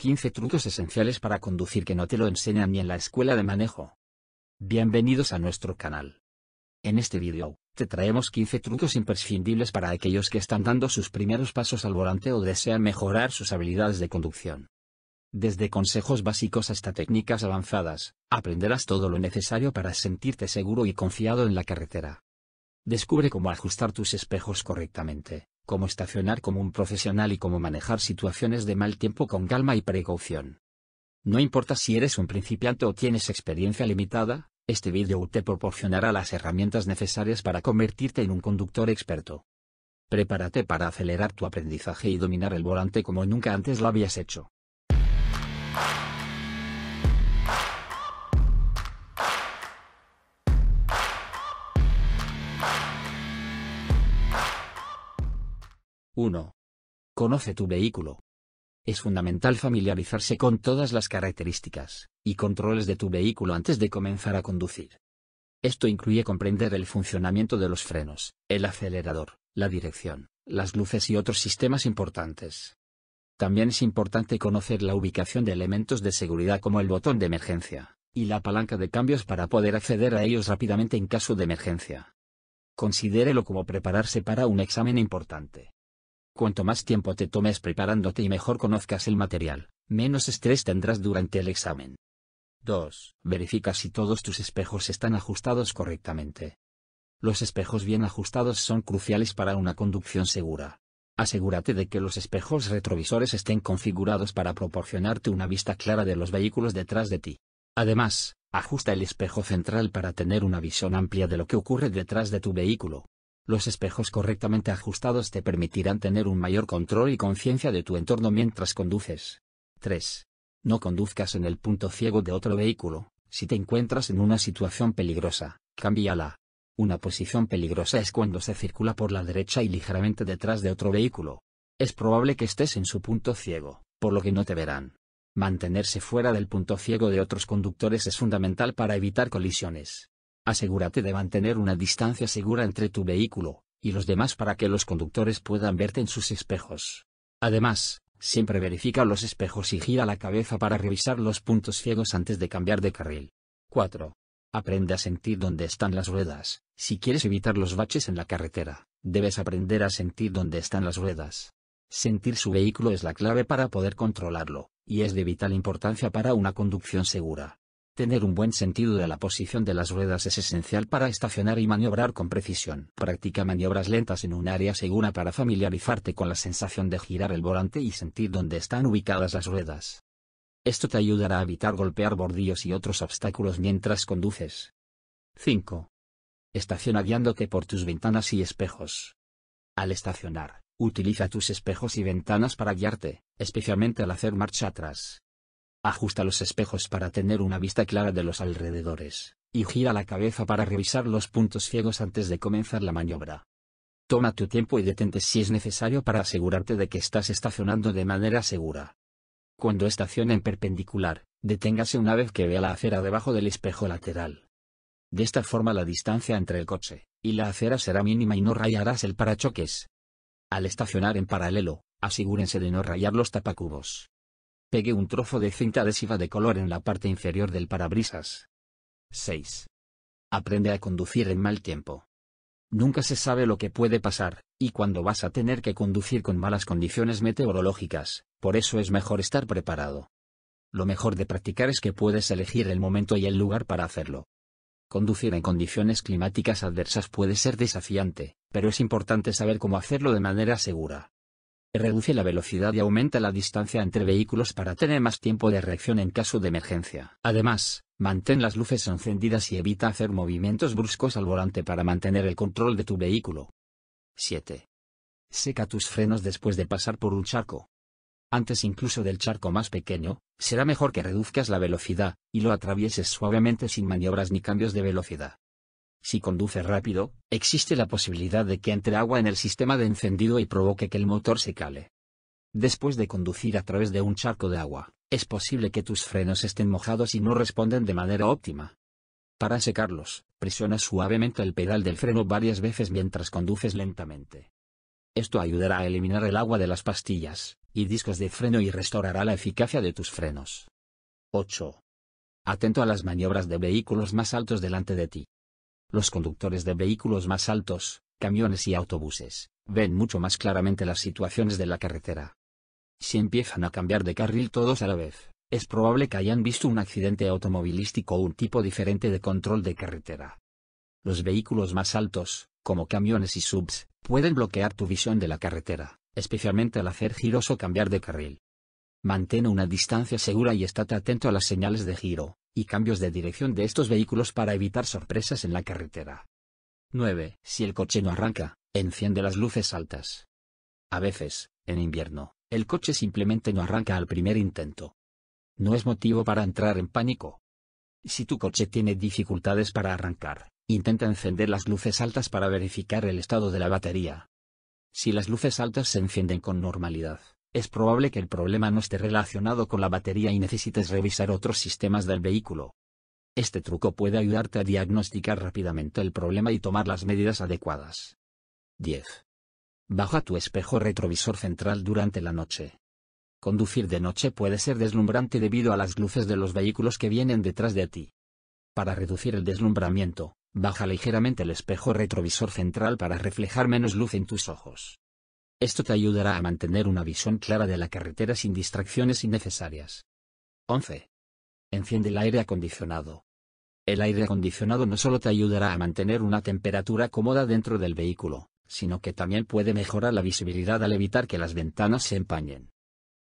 15 trucos esenciales para conducir que no te lo enseñan ni en la escuela de manejo. Bienvenidos a nuestro canal. En este vídeo, te traemos 15 trucos imprescindibles para aquellos que están dando sus primeros pasos al volante o desean mejorar sus habilidades de conducción. Desde consejos básicos hasta técnicas avanzadas, aprenderás todo lo necesario para sentirte seguro y confiado en la carretera. Descubre cómo ajustar tus espejos correctamente, cómo estacionar como un profesional y cómo manejar situaciones de mal tiempo con calma y precaución. No importa si eres un principiante o tienes experiencia limitada, este vídeo te proporcionará las herramientas necesarias para convertirte en un conductor experto. Prepárate para acelerar tu aprendizaje y dominar el volante como nunca antes lo habías hecho. 1. Conoce tu vehículo. Es fundamental familiarizarse con todas las características y controles de tu vehículo antes de comenzar a conducir. Esto incluye comprender el funcionamiento de los frenos, el acelerador, la dirección, las luces y otros sistemas importantes. También es importante conocer la ubicación de elementos de seguridad como el botón de emergencia y la palanca de cambios para poder acceder a ellos rápidamente en caso de emergencia. Considérelo como prepararse para un examen importante. Cuanto más tiempo te tomes preparándote y mejor conozcas el material, menos estrés tendrás durante el examen. 2. Verifica si todos tus espejos están ajustados correctamente. Los espejos bien ajustados son cruciales para una conducción segura. Asegúrate de que los espejos retrovisores estén configurados para proporcionarte una vista clara de los vehículos detrás de ti. Además, ajusta el espejo central para tener una visión amplia de lo que ocurre detrás de tu vehículo. Los espejos correctamente ajustados te permitirán tener un mayor control y conciencia de tu entorno mientras conduces. 3. No conduzcas en el punto ciego de otro vehículo. Si te encuentras en una situación peligrosa, cámbiala. Una posición peligrosa es cuando se circula por la derecha y ligeramente detrás de otro vehículo. Es probable que estés en su punto ciego, por lo que no te verán. Mantenerse fuera del punto ciego de otros conductores es fundamental para evitar colisiones. Asegúrate de mantener una distancia segura entre tu vehículo y los demás para que los conductores puedan verte en sus espejos. Además, siempre verifica los espejos y gira la cabeza para revisar los puntos ciegos antes de cambiar de carril. 4. Aprende a sentir dónde están las ruedas. Si quieres evitar los baches en la carretera, debes aprender a sentir dónde están las ruedas. Sentir su vehículo es la clave para poder controlarlo, y es de vital importancia para una conducción segura. Tener un buen sentido de la posición de las ruedas es esencial para estacionar y maniobrar con precisión. Practica maniobras lentas en un área segura para familiarizarte con la sensación de girar el volante y sentir dónde están ubicadas las ruedas. Esto te ayudará a evitar golpear bordillos y otros obstáculos mientras conduces. 5. Estaciona guiándote por tus ventanas y espejos. Al estacionar, utiliza tus espejos y ventanas para guiarte, especialmente al hacer marcha atrás ajusta los espejos para tener una vista clara de los alrededores, y gira la cabeza para revisar los puntos ciegos antes de comenzar la maniobra. Toma tu tiempo y detente si es necesario para asegurarte de que estás estacionando de manera segura. Cuando estacione en perpendicular, deténgase una vez que vea la acera debajo del espejo lateral. De esta forma la distancia entre el coche y la acera será mínima y no rayarás el parachoques. Al estacionar en paralelo, asegúrense de no rayar los tapacubos. Pegue un trozo de cinta adhesiva de color en la parte inferior del parabrisas. 6. Aprende a conducir en mal tiempo. Nunca se sabe lo que puede pasar, y cuando vas a tener que conducir con malas condiciones meteorológicas, por eso es mejor estar preparado. Lo mejor de practicar es que puedes elegir el momento y el lugar para hacerlo. Conducir en condiciones climáticas adversas puede ser desafiante, pero es importante saber cómo hacerlo de manera segura reduce la velocidad y aumenta la distancia entre vehículos para tener más tiempo de reacción en caso de emergencia. Además, mantén las luces encendidas y evita hacer movimientos bruscos al volante para mantener el control de tu vehículo. 7. Seca tus frenos después de pasar por un charco. Antes incluso del charco más pequeño, será mejor que reduzcas la velocidad, y lo atravieses suavemente sin maniobras ni cambios de velocidad. Si conduce rápido, existe la posibilidad de que entre agua en el sistema de encendido y provoque que el motor se cale. Después de conducir a través de un charco de agua, es posible que tus frenos estén mojados y no responden de manera óptima. Para secarlos, presiona suavemente el pedal del freno varias veces mientras conduces lentamente. Esto ayudará a eliminar el agua de las pastillas y discos de freno y restaurará la eficacia de tus frenos. 8. Atento a las maniobras de vehículos más altos delante de ti. Los conductores de vehículos más altos, camiones y autobuses, ven mucho más claramente las situaciones de la carretera. Si empiezan a cambiar de carril todos a la vez, es probable que hayan visto un accidente automovilístico o un tipo diferente de control de carretera. Los vehículos más altos, como camiones y subs, pueden bloquear tu visión de la carretera, especialmente al hacer giros o cambiar de carril. Mantén una distancia segura y estate atento a las señales de giro, y cambios de dirección de estos vehículos para evitar sorpresas en la carretera. 9. Si el coche no arranca, enciende las luces altas. A veces, en invierno, el coche simplemente no arranca al primer intento. No es motivo para entrar en pánico. Si tu coche tiene dificultades para arrancar, intenta encender las luces altas para verificar el estado de la batería. Si las luces altas se encienden con normalidad, es probable que el problema no esté relacionado con la batería y necesites revisar otros sistemas del vehículo. Este truco puede ayudarte a diagnosticar rápidamente el problema y tomar las medidas adecuadas. 10. Baja tu espejo retrovisor central durante la noche. Conducir de noche puede ser deslumbrante debido a las luces de los vehículos que vienen detrás de ti. Para reducir el deslumbramiento, baja ligeramente el espejo retrovisor central para reflejar menos luz en tus ojos. Esto te ayudará a mantener una visión clara de la carretera sin distracciones innecesarias. 11. Enciende el aire acondicionado. El aire acondicionado no solo te ayudará a mantener una temperatura cómoda dentro del vehículo, sino que también puede mejorar la visibilidad al evitar que las ventanas se empañen.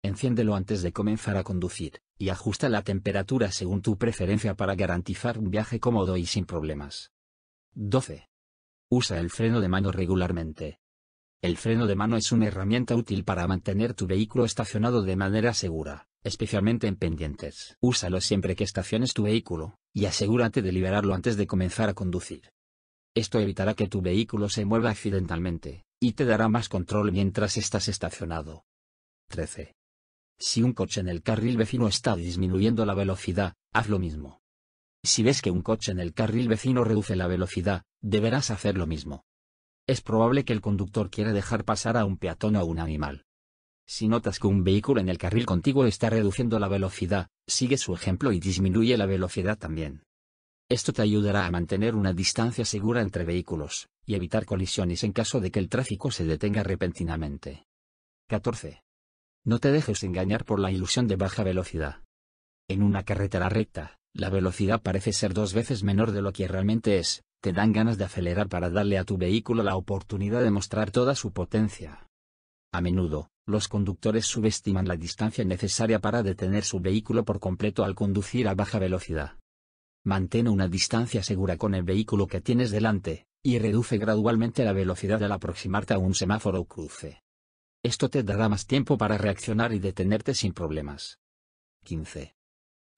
Enciéndelo antes de comenzar a conducir, y ajusta la temperatura según tu preferencia para garantizar un viaje cómodo y sin problemas. 12. Usa el freno de mano regularmente. El freno de mano es una herramienta útil para mantener tu vehículo estacionado de manera segura, especialmente en pendientes. Úsalo siempre que estaciones tu vehículo, y asegúrate de liberarlo antes de comenzar a conducir. Esto evitará que tu vehículo se mueva accidentalmente, y te dará más control mientras estás estacionado. 13. Si un coche en el carril vecino está disminuyendo la velocidad, haz lo mismo. Si ves que un coche en el carril vecino reduce la velocidad, deberás hacer lo mismo es probable que el conductor quiera dejar pasar a un peatón o a un animal. Si notas que un vehículo en el carril contigo está reduciendo la velocidad, sigue su ejemplo y disminuye la velocidad también. Esto te ayudará a mantener una distancia segura entre vehículos, y evitar colisiones en caso de que el tráfico se detenga repentinamente. 14. No te dejes engañar por la ilusión de baja velocidad. En una carretera recta, la velocidad parece ser dos veces menor de lo que realmente es, te dan ganas de acelerar para darle a tu vehículo la oportunidad de mostrar toda su potencia. A menudo, los conductores subestiman la distancia necesaria para detener su vehículo por completo al conducir a baja velocidad. Mantén una distancia segura con el vehículo que tienes delante, y reduce gradualmente la velocidad al aproximarte a un semáforo o cruce. Esto te dará más tiempo para reaccionar y detenerte sin problemas. 15.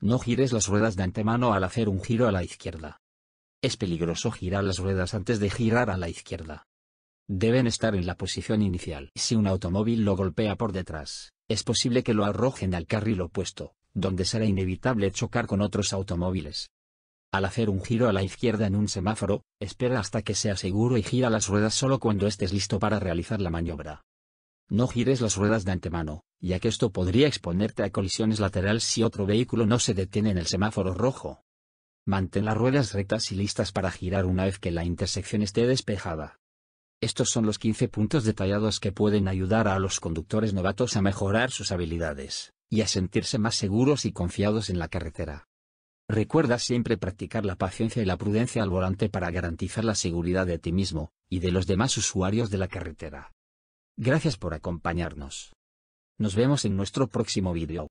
No gires las ruedas de antemano al hacer un giro a la izquierda. Es peligroso girar las ruedas antes de girar a la izquierda. Deben estar en la posición inicial. Si un automóvil lo golpea por detrás, es posible que lo arrojen al carril opuesto, donde será inevitable chocar con otros automóviles. Al hacer un giro a la izquierda en un semáforo, espera hasta que sea seguro y gira las ruedas solo cuando estés listo para realizar la maniobra. No gires las ruedas de antemano, ya que esto podría exponerte a colisiones laterales si otro vehículo no se detiene en el semáforo rojo. Mantén las ruedas rectas y listas para girar una vez que la intersección esté despejada. Estos son los 15 puntos detallados que pueden ayudar a los conductores novatos a mejorar sus habilidades, y a sentirse más seguros y confiados en la carretera. Recuerda siempre practicar la paciencia y la prudencia al volante para garantizar la seguridad de ti mismo, y de los demás usuarios de la carretera. Gracias por acompañarnos. Nos vemos en nuestro próximo vídeo.